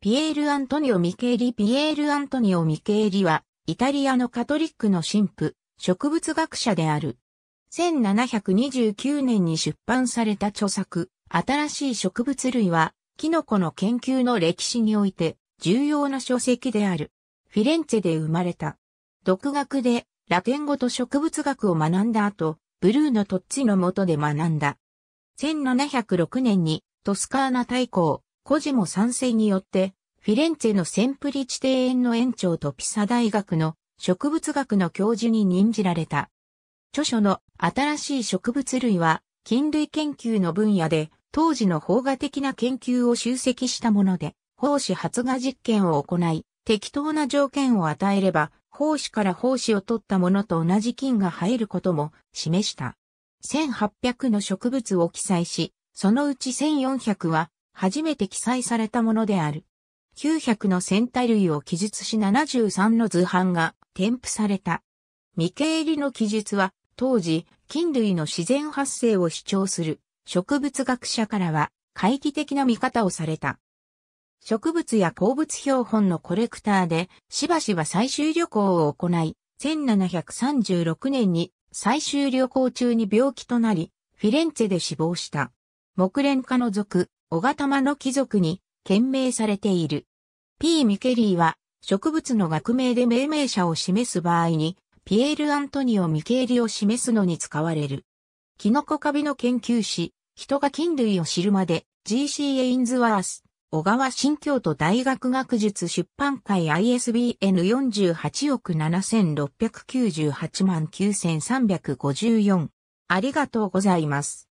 ピエール・アントニオ・ミケーリピエール・アントニオ・ミケーリは、イタリアのカトリックの神父、植物学者である。1729年に出版された著作、新しい植物類は、キノコの研究の歴史において、重要な書籍である。フィレンツェで生まれた。独学で、ラテン語と植物学を学んだ後、ブルーノ・トッチの下で学んだ。1706年に、トスカーナ大公、コジも賛成によって、フィレンツェのセンプリ地庭園の園長とピサ大学の植物学の教授に任じられた。著書の新しい植物類は菌類研究の分野で当時の法画的な研究を集積したもので、胞子発芽実験を行い、適当な条件を与えれば、胞子から胞子を取ったものと同じ菌が生えることも示した。1800の植物を記載し、そのうち1400は初めて記載されたものである。900の戦隊類を記述し73の図版が添付された。未経理の記述は当時菌類の自然発生を主張する植物学者からは懐疑的な見方をされた。植物や鉱物標本のコレクターでしばしば採集旅行を行い、1736年に採集旅行中に病気となり、フィレンツェで死亡した。木蓮科の族、小型間の貴族に懸命されている。P. ミケリーは植物の学名で命名者を示す場合に、ピエール・アントニオ・ミケーリを示すのに使われる。キノコカビの研究誌、人が菌類を知るまで、G.C. エインズワース、小川新京都大学学術出版会 ISBN48 億7698万9354。ありがとうございます。